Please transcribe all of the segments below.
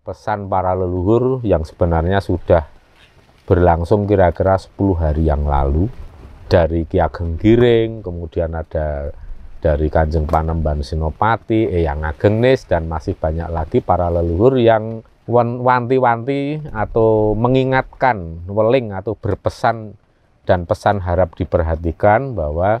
pesan para leluhur yang sebenarnya sudah berlangsung kira-kira 10 hari yang lalu dari Ki Ageng Giring, kemudian ada dari Kanjeng Panemban Sinopati, Eyang Agengnis dan masih banyak lagi para leluhur yang wanti-wanti atau mengingatkan, weling atau berpesan dan pesan harap diperhatikan bahwa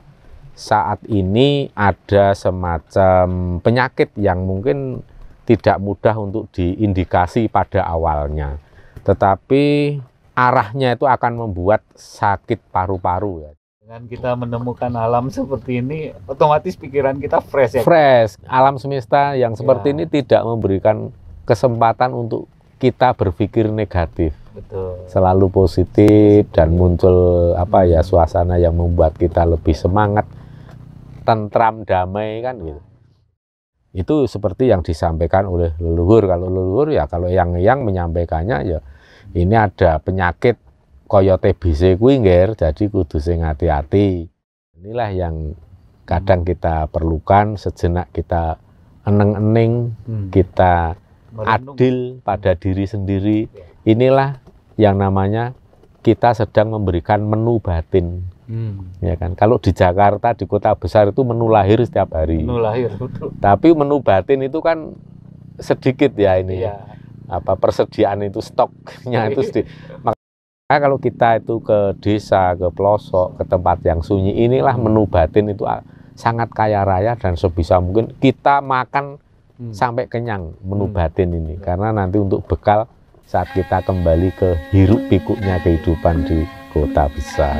saat ini ada semacam penyakit yang mungkin tidak mudah untuk diindikasi pada awalnya. Tetapi arahnya itu akan membuat sakit paru-paru ya. Dengan kita menemukan alam seperti ini, otomatis pikiran kita fresh ya. Fresh. Alam semesta yang seperti ya. ini tidak memberikan kesempatan untuk kita berpikir negatif. Betul. Selalu positif dan muncul apa ya suasana yang membuat kita lebih semangat, tentram, damai kan gitu. Itu seperti yang disampaikan oleh leluhur. Kalau leluhur ya kalau yang-yang menyampaikannya ya ini ada penyakit koyote bisa kuwi jadi kudu sing hati-hati. Inilah yang kadang kita perlukan sejenak kita eneng-ening, hmm. kita adil pada hmm. diri sendiri. Ya. Inilah yang namanya kita sedang memberikan menu batin. Hmm. Ya kan. Kalau di Jakarta di kota besar itu menu lahir setiap hari. Menu lahir betul. Tapi menu batin itu kan sedikit ya ini. Ya. Iya. Apa persediaan itu stoknya iya. itu sedikit. Maka nah, kalau kita itu ke desa, ke pelosok, ke tempat yang sunyi, inilah menu batin itu sangat kaya raya dan sebisa mungkin kita makan hmm. sampai kenyang menu hmm. batin ini iya. karena nanti untuk bekal saat kita kembali ke hiruk pikuknya kehidupan di kota besar.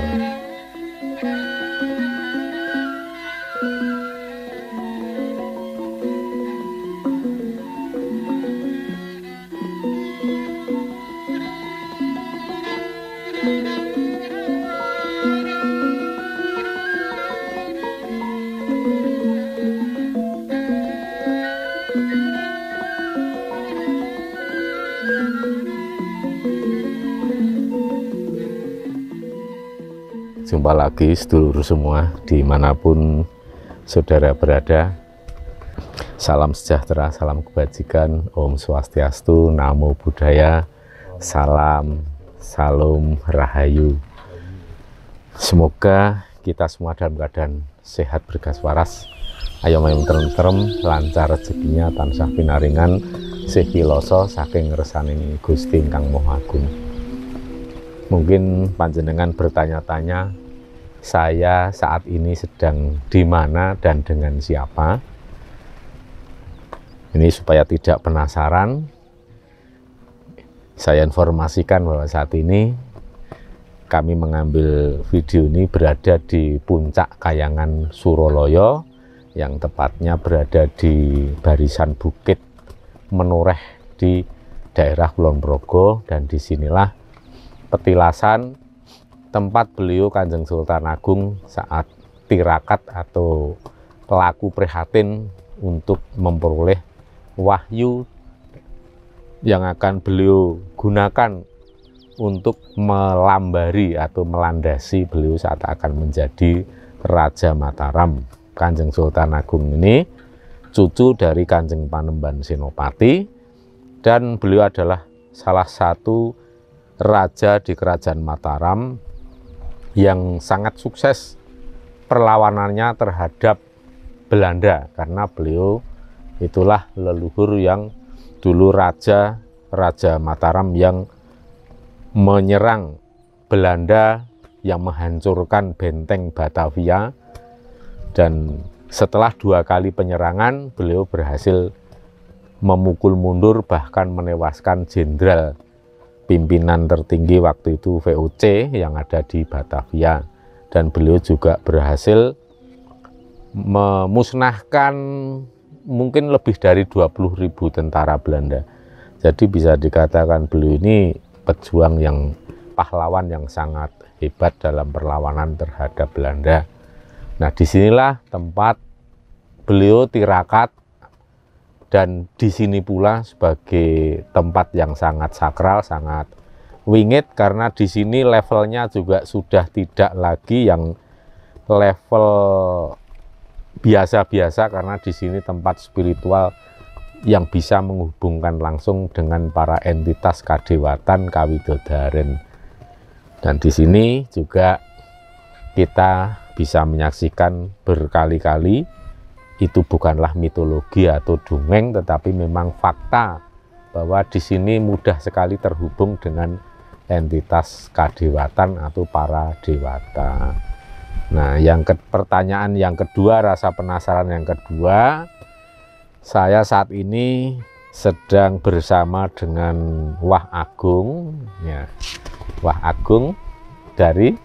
pagi sedulur semua dimanapun saudara berada salam sejahtera salam kebajikan om swastiastu namo buddhaya salam salam rahayu semoga kita semua dalam keadaan sehat bergas waras ayo main terem-terem lancar rezekinya tansah pinaringan loso saking resaning Gusti Kang Moha mungkin panjenengan bertanya-tanya saya saat ini sedang di mana dan dengan siapa. Ini supaya tidak penasaran, saya informasikan bahwa saat ini kami mengambil video ini berada di puncak kayangan Suroloyo yang tepatnya berada di barisan bukit menoreh di daerah Kulon Progo dan disinilah petilasan tempat beliau Kanjeng Sultan Agung saat tirakat atau pelaku prihatin untuk memperoleh wahyu yang akan beliau gunakan untuk melambari atau melandasi beliau saat akan menjadi Raja Mataram. Kanjeng Sultan Agung ini cucu dari Kanjeng Panemban Sinopati dan beliau adalah salah satu raja di Kerajaan Mataram yang sangat sukses perlawanannya terhadap Belanda karena beliau itulah leluhur yang dulu raja Raja Mataram yang menyerang Belanda yang menghancurkan benteng Batavia dan setelah dua kali penyerangan beliau berhasil memukul mundur bahkan menewaskan jenderal pimpinan tertinggi waktu itu VOC yang ada di Batavia dan beliau juga berhasil memusnahkan mungkin lebih dari ribu tentara Belanda. Jadi bisa dikatakan beliau ini pejuang yang pahlawan yang sangat hebat dalam perlawanan terhadap Belanda. Nah, disinilah tempat beliau tirakat dan di sini pula sebagai tempat yang sangat sakral, sangat wingit karena di sini levelnya juga sudah tidak lagi yang level biasa-biasa karena di sini tempat spiritual yang bisa menghubungkan langsung dengan para entitas kadewatan kawidodaren. Dan di sini juga kita bisa menyaksikan berkali-kali itu bukanlah mitologi atau dongeng tetapi memang fakta bahwa di sini mudah sekali terhubung dengan entitas kadewatan atau para dewata. Nah, yang ke, pertanyaan yang kedua, rasa penasaran yang kedua, saya saat ini sedang bersama dengan Wah Agung, ya, Wah Agung dari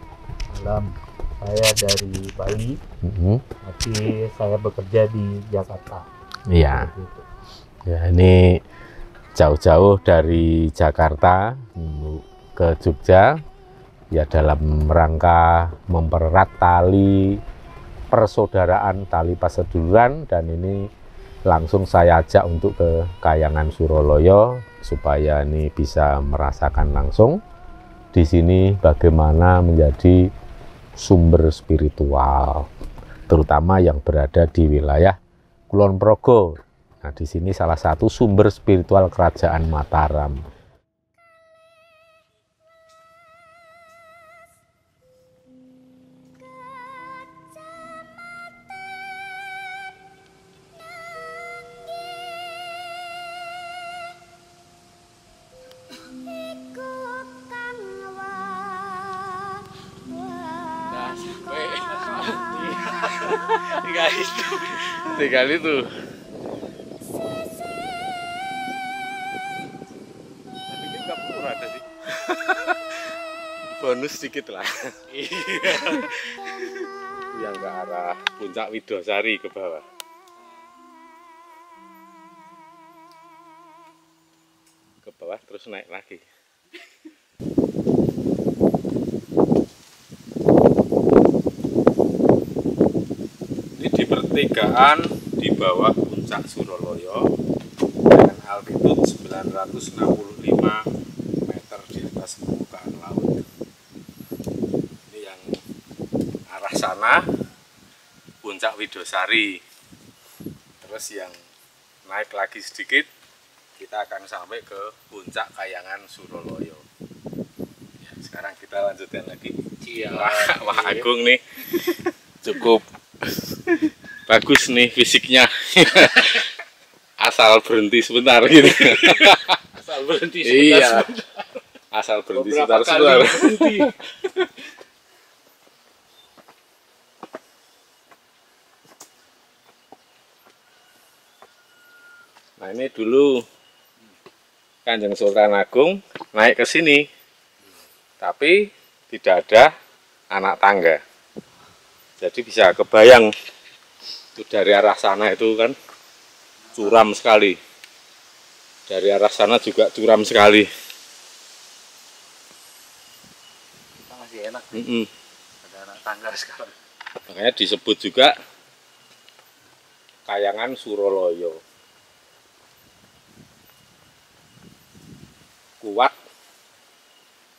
saya dari Bali, mm -hmm. tapi saya bekerja di Jakarta. Iya. Ya ini jauh-jauh dari Jakarta ke Jogja ya dalam rangka mempererat tali persaudaraan tali paseduluran dan ini langsung saya ajak untuk ke Kayangan Suroloyo supaya ini bisa merasakan langsung di sini bagaimana menjadi sumber spiritual, terutama yang berada di wilayah Kulon Progo. Nah, di sini salah satu sumber spiritual Kerajaan Mataram. kali tuh tapi sih bonus sedikit lah iya. yang ke arah puncak Widosari ke bawah ke bawah terus naik lagi ini di pertigaan di bawah puncak Suroloyo dengan altitude 965 meter di atas permukaan laut. Ini yang arah sana puncak Widosari. Terus yang naik lagi sedikit kita akan sampai ke puncak Kayangan Suroloyo. Ya, sekarang kita lanjutkan lagi. Iya. Wah, iya. wah Agung nih cukup bagus nih fisiknya asal berhenti sebentar gitu asal berhenti sebentar, iya. sebentar. asal berhenti Beberapa sebentar sebentar berhenti. nah ini dulu Kanjeng Sultan Agung naik ke sini tapi tidak ada anak tangga jadi bisa kebayang itu dari arah sana itu kan curam sekali dari arah sana juga curam sekali kita masih enak mm -mm. ada anak tangga sekarang makanya disebut juga kayangan Suroloyo kuat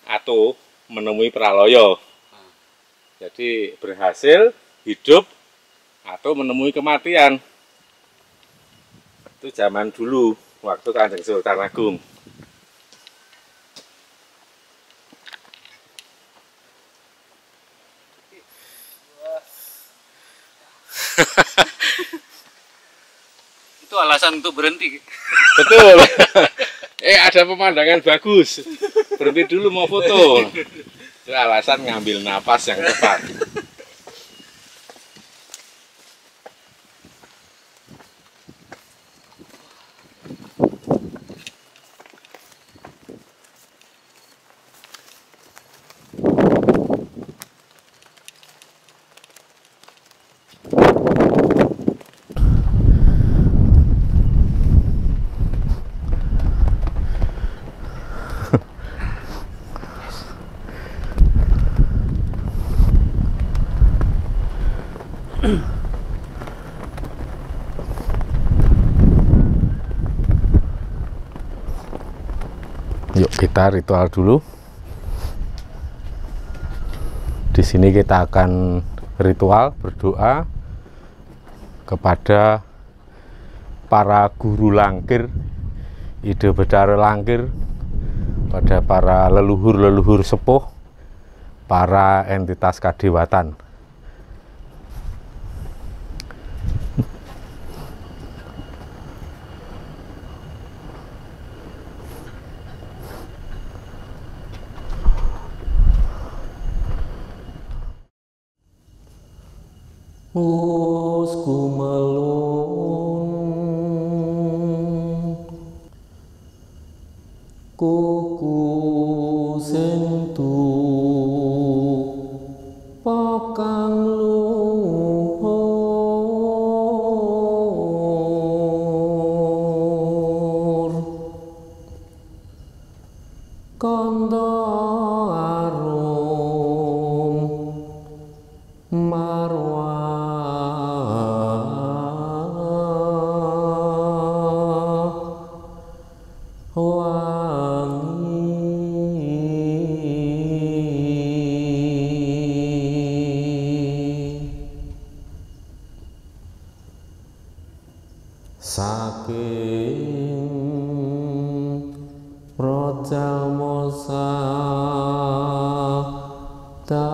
atau menemui praloyo hmm. jadi berhasil hidup atau menemui kematian. Itu zaman dulu, waktu Kanjeng Sultan Agung. itu alasan untuk berhenti. Betul. eh ada pemandangan bagus. Berhenti dulu mau foto. Itu alasan ngambil napas yang tepat. Yuk kita ritual dulu. Di sini kita akan ritual berdoa kepada para guru langkir, ide bedara langkir, pada para leluhur-leluhur sepuh, para entitas kadewatan. Usku melun kuku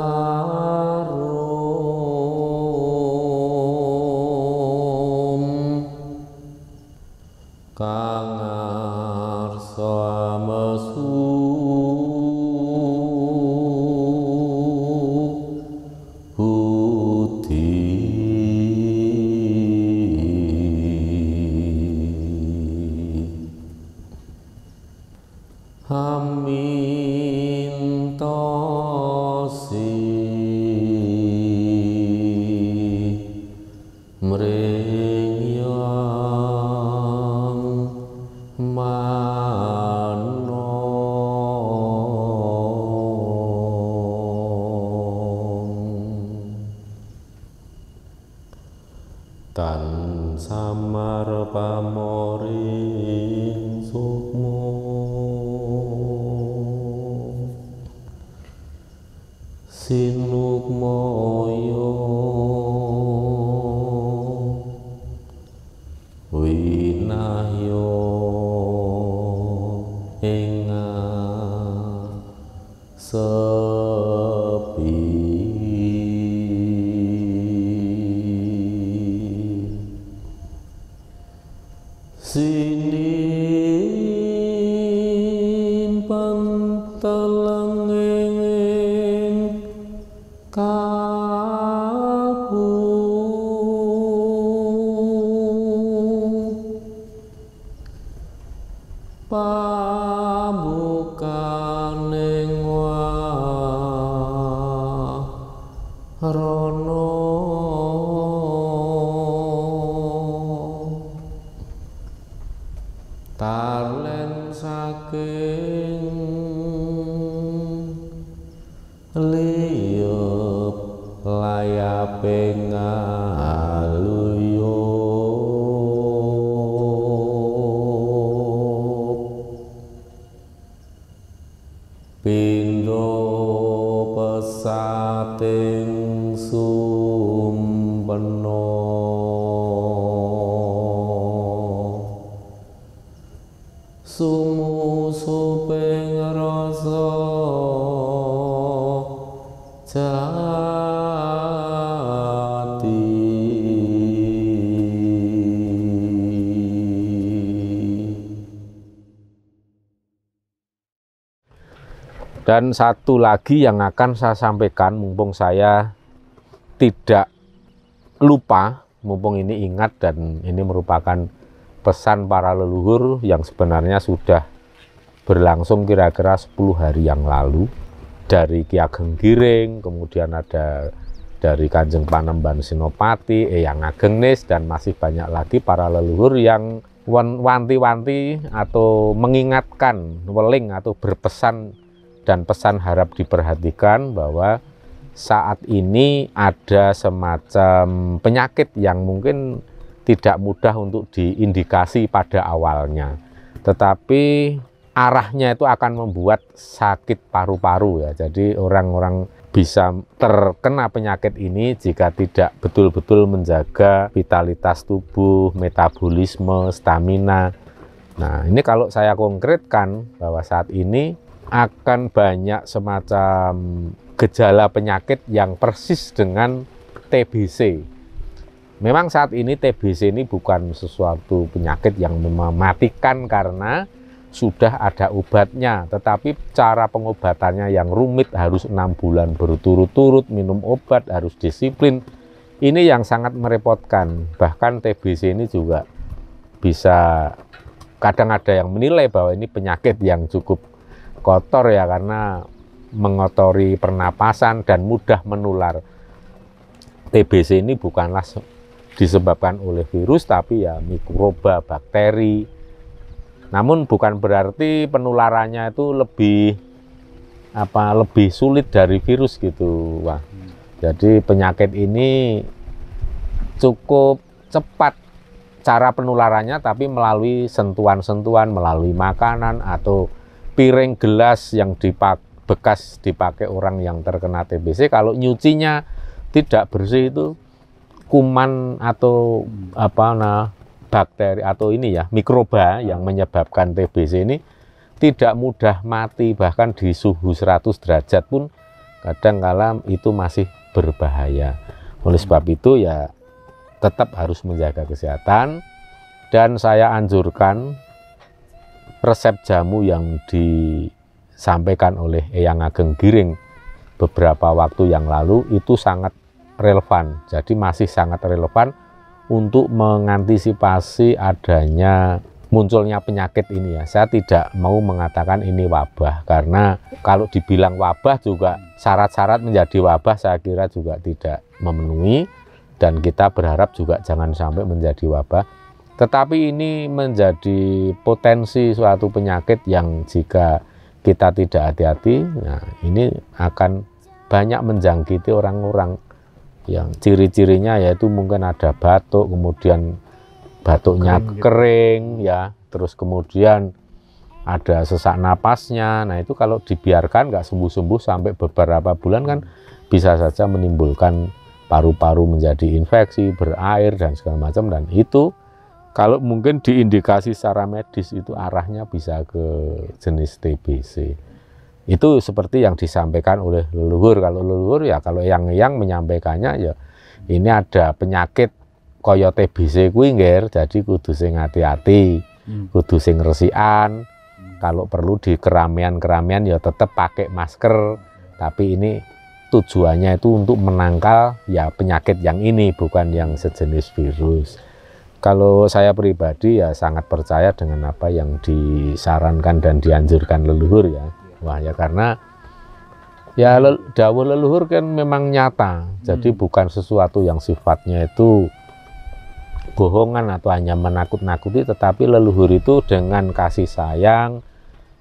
Allah. Sinukmo Sinukmo ro Dan satu lagi yang akan saya sampaikan, mumpung saya tidak lupa, mumpung ini ingat dan ini merupakan pesan para leluhur yang sebenarnya sudah berlangsung kira-kira 10 hari yang lalu dari Ki Ageng Giring, kemudian ada dari Kanjeng Panemban Sinopati, Eyang Ageng dan masih banyak lagi para leluhur yang wanti-wanti atau mengingatkan, weling atau berpesan dan pesan harap diperhatikan bahwa saat ini ada semacam penyakit yang mungkin tidak mudah untuk diindikasi pada awalnya. Tetapi arahnya itu akan membuat sakit paru-paru ya. Jadi orang-orang bisa terkena penyakit ini jika tidak betul-betul menjaga vitalitas tubuh, metabolisme, stamina. Nah, ini kalau saya konkretkan bahwa saat ini akan banyak semacam gejala penyakit yang persis dengan TBC. Memang saat ini TBC ini bukan sesuatu penyakit yang mematikan karena sudah ada obatnya, tetapi cara pengobatannya yang rumit harus enam bulan berturut-turut minum obat, harus disiplin. Ini yang sangat merepotkan. Bahkan TBC ini juga bisa kadang ada yang menilai bahwa ini penyakit yang cukup kotor ya karena mengotori pernapasan dan mudah menular. TBC ini bukanlah disebabkan oleh virus tapi ya mikroba, bakteri. Namun bukan berarti penularannya itu lebih apa lebih sulit dari virus gitu. Wah. Jadi penyakit ini cukup cepat cara penularannya tapi melalui sentuhan-sentuhan, melalui makanan atau piring gelas yang dipak bekas dipakai orang yang terkena TBC kalau nyucinya tidak bersih itu kuman atau apa nah bakteri atau ini ya mikroba yang menyebabkan TBC ini tidak mudah mati bahkan di suhu 100 derajat pun kadang kala itu masih berbahaya. Oleh sebab itu ya tetap harus menjaga kesehatan dan saya anjurkan resep jamu yang disampaikan oleh Eyang Ageng Giring beberapa waktu yang lalu itu sangat relevan. Jadi masih sangat relevan untuk mengantisipasi adanya munculnya penyakit ini ya. Saya tidak mau mengatakan ini wabah karena kalau dibilang wabah juga syarat-syarat menjadi wabah saya kira juga tidak memenuhi dan kita berharap juga jangan sampai menjadi wabah. Tetapi ini menjadi potensi suatu penyakit yang jika kita tidak hati-hati, nah ini akan banyak menjangkiti orang-orang yang ciri-cirinya yaitu mungkin ada batuk, kemudian batuknya kering, gitu. kering gitu. ya, terus kemudian ada sesak napasnya. Nah, itu kalau dibiarkan nggak sembuh-sembuh sampai beberapa bulan kan bisa saja menimbulkan paru-paru menjadi infeksi, berair dan segala macam dan itu kalau mungkin diindikasi secara medis itu arahnya bisa ke jenis TBC. Itu seperti yang disampaikan oleh leluhur. Kalau leluhur ya kalau yang-yang menyampaikannya ya ini ada penyakit koyo TBC kuwi jadi kudu sing hati-hati. Hmm. Kudu sing resian. Hmm. Kalau perlu di keramaian-keramaian ya tetap pakai masker, tapi ini tujuannya itu untuk menangkal ya penyakit yang ini bukan yang sejenis virus. Kalau saya pribadi ya sangat percaya dengan apa yang disarankan dan dianjurkan leluhur ya. Iya. Wah ya karena ya le, leluhur kan memang nyata. Jadi hmm. bukan sesuatu yang sifatnya itu bohongan atau hanya menakut-nakuti tetapi leluhur itu dengan kasih sayang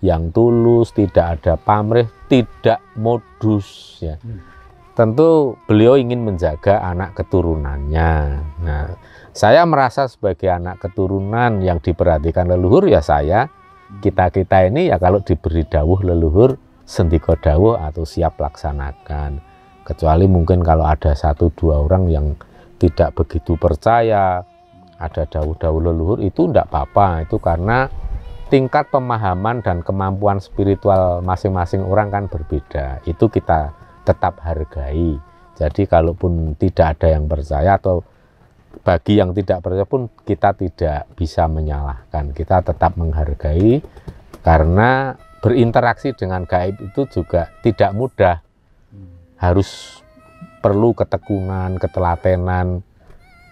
yang tulus, tidak ada pamrih, tidak modus ya. Hmm tentu beliau ingin menjaga anak keturunannya. Nah, saya merasa sebagai anak keturunan yang diperhatikan leluhur ya saya, kita-kita ini ya kalau diberi dawuh leluhur, sendiko dawuh atau siap laksanakan. Kecuali mungkin kalau ada satu dua orang yang tidak begitu percaya ada dawuh-dawuh leluhur itu tidak apa-apa, itu karena tingkat pemahaman dan kemampuan spiritual masing-masing orang kan berbeda. Itu kita tetap hargai. Jadi kalaupun tidak ada yang percaya atau bagi yang tidak percaya pun kita tidak bisa menyalahkan. Kita tetap menghargai karena berinteraksi dengan gaib itu juga tidak mudah. Harus perlu ketekunan, ketelatenan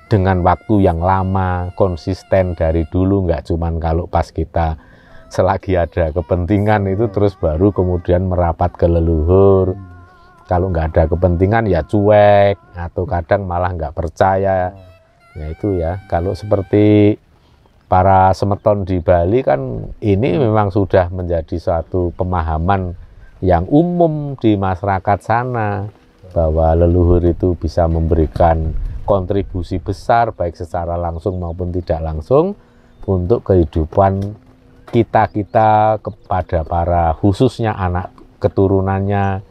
dengan waktu yang lama, konsisten dari dulu nggak cuman kalau pas kita selagi ada kepentingan itu iya. terus baru kemudian merapat ke leluhur kalau nggak ada kepentingan ya cuek atau kadang malah nggak percaya ya itu ya kalau seperti para semeton di Bali kan ini memang sudah menjadi suatu pemahaman yang umum di masyarakat sana bahwa leluhur itu bisa memberikan kontribusi besar baik secara langsung maupun tidak langsung untuk kehidupan kita-kita kepada para khususnya anak keturunannya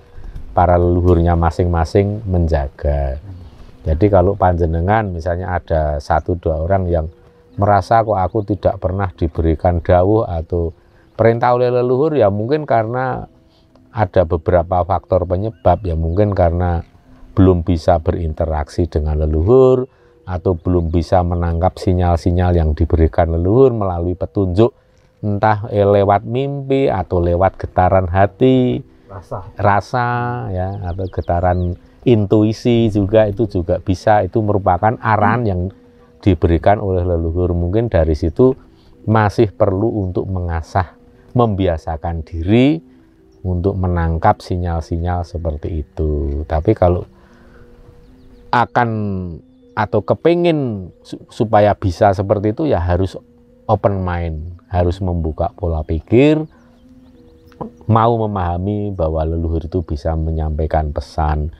para leluhurnya masing-masing menjaga. Jadi kalau panjenengan misalnya ada satu dua orang yang merasa kok aku tidak pernah diberikan dawuh atau perintah oleh leluhur ya mungkin karena ada beberapa faktor penyebab ya mungkin karena belum bisa berinteraksi dengan leluhur atau belum bisa menangkap sinyal-sinyal yang diberikan leluhur melalui petunjuk entah eh, lewat mimpi atau lewat getaran hati rasa rasa ya atau getaran intuisi juga itu juga bisa itu merupakan arahan yang diberikan oleh leluhur mungkin dari situ masih perlu untuk mengasah membiasakan diri untuk menangkap sinyal-sinyal seperti itu tapi kalau akan atau kepingin supaya bisa seperti itu ya harus open mind harus membuka pola pikir mau memahami bahwa leluhur itu bisa menyampaikan pesan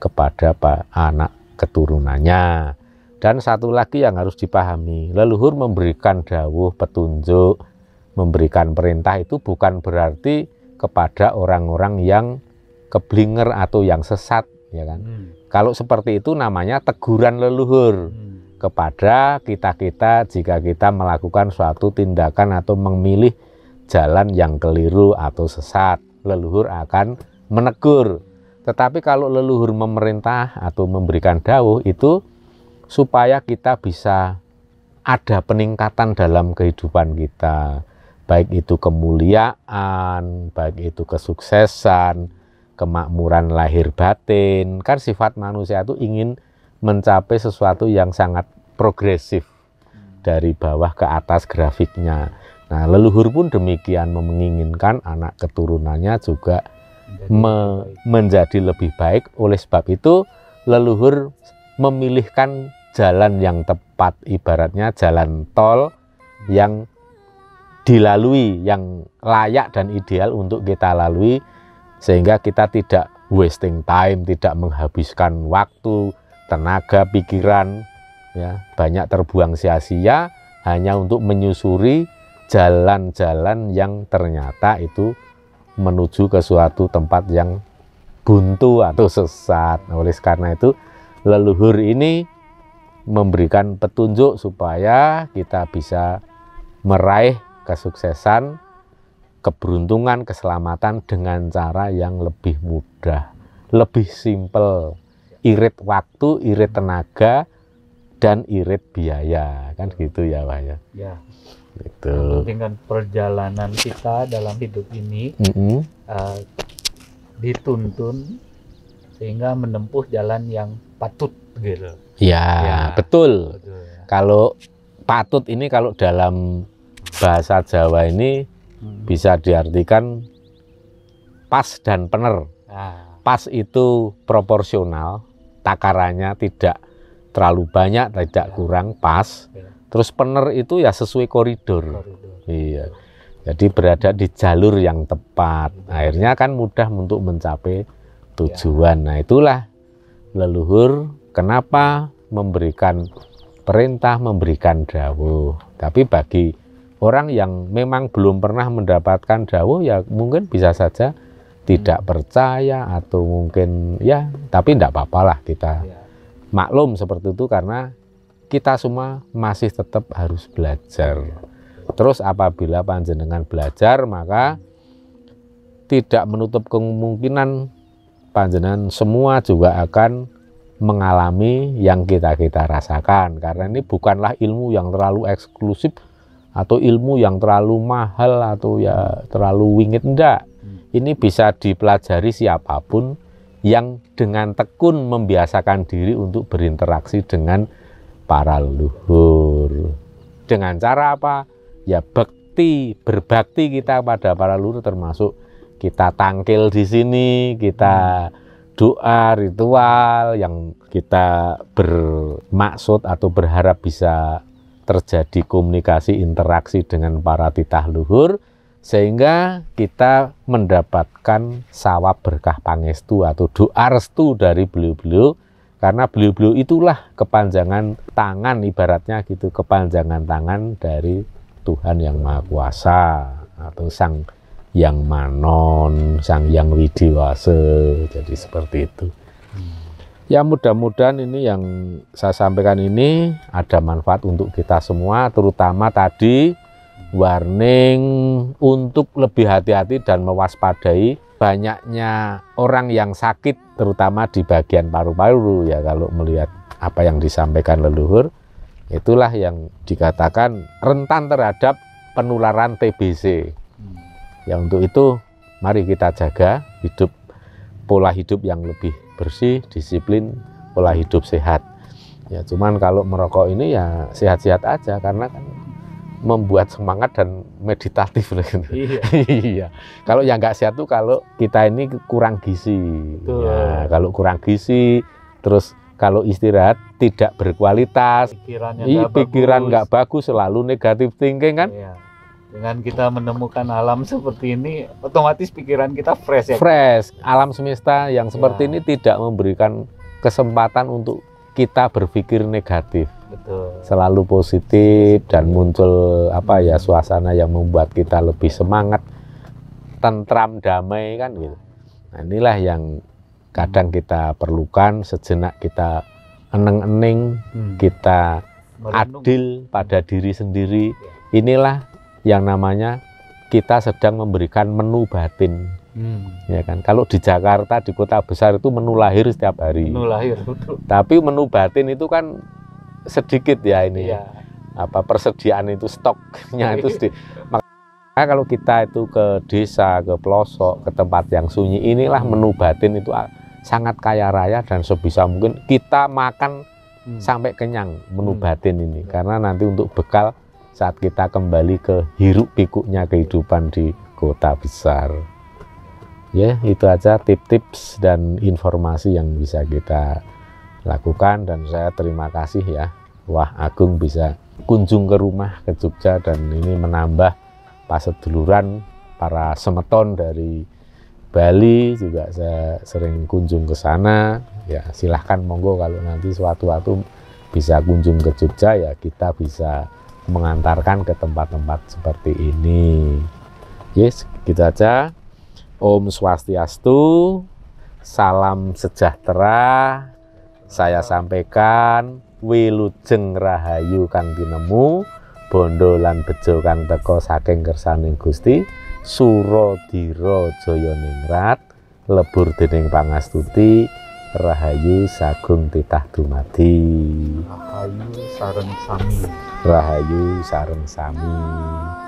kepada anak keturunannya. Dan satu lagi yang harus dipahami, leluhur memberikan dawuh, petunjuk, memberikan perintah itu bukan berarti kepada orang-orang yang keblinger atau yang sesat, ya kan? Hmm. Kalau seperti itu namanya teguran leluhur hmm. kepada kita-kita jika kita melakukan suatu tindakan atau memilih jalan yang keliru atau sesat. Leluhur akan menegur. Tetapi kalau leluhur memerintah atau memberikan dawuh itu supaya kita bisa ada peningkatan dalam kehidupan kita. Baik itu kemuliaan, baik itu kesuksesan, kemakmuran lahir batin. Kan sifat manusia itu ingin mencapai sesuatu yang sangat progresif dari bawah ke atas grafiknya. Nah, leluhur pun demikian menginginkan anak keturunannya juga menjadi, me lebih baik. menjadi lebih baik. Oleh sebab itu, leluhur memilihkan jalan yang tepat, ibaratnya jalan tol yang dilalui, yang layak dan ideal untuk kita lalui, sehingga kita tidak wasting time, tidak menghabiskan waktu, tenaga, pikiran, ya banyak terbuang sia-sia hanya untuk menyusuri jalan-jalan yang ternyata itu menuju ke suatu tempat yang buntu atau sesat. Nah, oleh karena itu, leluhur ini memberikan petunjuk supaya kita bisa meraih kesuksesan, keberuntungan, keselamatan dengan cara yang lebih mudah, lebih simpel, irit waktu, irit tenaga, dan irit biaya kan gitu ya pak ya. ya. itu Dengan perjalanan kita dalam hidup ini mm -hmm. uh, dituntun sehingga menempuh jalan yang patut gitu. Ya, ya. betul. betul ya. Kalau patut ini kalau dalam bahasa Jawa ini hmm. bisa diartikan pas dan pener. Ah. Pas itu proporsional, takarannya tidak terlalu banyak tidak iya. kurang pas iya. terus pener itu ya sesuai koridor, koridor. iya jadi berada di jalur yang tepat iya. akhirnya kan mudah untuk mencapai tujuan nah itulah leluhur kenapa memberikan perintah memberikan dawuh tapi bagi orang yang memang belum pernah mendapatkan dawuh ya mungkin bisa saja tidak hmm. percaya atau mungkin ya tapi tidak apa-apalah kita maklum seperti itu karena kita semua masih tetap harus belajar. Terus apabila panjenengan belajar maka tidak menutup kemungkinan panjenengan semua juga akan mengalami yang kita kita rasakan karena ini bukanlah ilmu yang terlalu eksklusif atau ilmu yang terlalu mahal atau ya terlalu wingit enggak hmm. ini bisa dipelajari siapapun yang dengan tekun membiasakan diri untuk berinteraksi dengan para leluhur. Dengan cara apa? Ya bekti, berbakti kita pada para leluhur termasuk kita tangkil di sini, kita hmm. doa ritual yang kita bermaksud atau berharap bisa terjadi komunikasi interaksi dengan para titah leluhur sehingga kita mendapatkan sawab berkah pangestu atau doa restu dari beliau-beliau karena beliau-beliau itulah kepanjangan tangan ibaratnya gitu kepanjangan tangan dari Tuhan yang Maha Kuasa atau Sang Yang Manon, Sang Yang Widiwase. Jadi seperti itu. Ya mudah-mudahan ini yang saya sampaikan ini ada manfaat untuk kita semua terutama tadi warning untuk lebih hati-hati dan mewaspadai banyaknya orang yang sakit terutama di bagian paru-paru ya kalau melihat apa yang disampaikan leluhur itulah yang dikatakan rentan terhadap penularan TBC hmm. ya untuk itu mari kita jaga hidup pola hidup yang lebih bersih disiplin pola hidup sehat ya cuman kalau merokok ini ya sehat-sehat aja karena kan membuat semangat dan meditatif loh Iya. iya. Kalau yang nggak sehat tuh kalau kita ini kurang gizi. Betul. Ya, kalau kurang gizi, terus kalau istirahat tidak berkualitas, pikiran nggak bagus. bagus, selalu negatif thinking kan. Iya. Dengan kita menemukan alam seperti ini, otomatis pikiran kita fresh ya. Fresh. Alam semesta yang seperti ya. ini tidak memberikan kesempatan untuk kita berpikir negatif. Selalu positif dan muncul apa ya suasana yang membuat kita lebih semangat, tentram, damai kan gitu. Nah, inilah yang kadang kita perlukan sejenak kita eneng-ening, hmm. kita adil pada diri sendiri. Inilah yang namanya kita sedang memberikan menu batin. Hmm. Ya kan. Kalau di Jakarta di kota besar itu menu lahir setiap hari. Menu lahir betul. Tapi menu batin itu kan sedikit ya ini ya. apa persediaan itu stoknya nah, itu iya. sedikit. Maka kalau kita itu ke desa, ke pelosok, ke tempat yang sunyi, inilah menu batin itu ah, sangat kaya raya dan sebisa mungkin kita makan hmm. sampai kenyang menu hmm. batin ini iya. karena nanti untuk bekal saat kita kembali ke hiruk pikuknya kehidupan di kota besar. Ya, itu aja tips-tips dan informasi yang bisa kita lakukan dan saya terima kasih ya Wah Agung bisa kunjung ke rumah ke Jogja dan ini menambah paseduluran para semeton dari Bali juga saya sering kunjung ke sana ya silahkan monggo kalau nanti suatu waktu bisa kunjung ke Jogja ya kita bisa mengantarkan ke tempat-tempat seperti ini yes kita gitu aja Om Swastiastu salam sejahtera saya sampaikan wilujeng rahayu kang tinemu bondo lan bejo kang teko saking kersaning Gusti Suro Diro ningrat lebur dening pangastuti rahayu sagung titah dumadi rahayu sareng sami rahayu sareng sami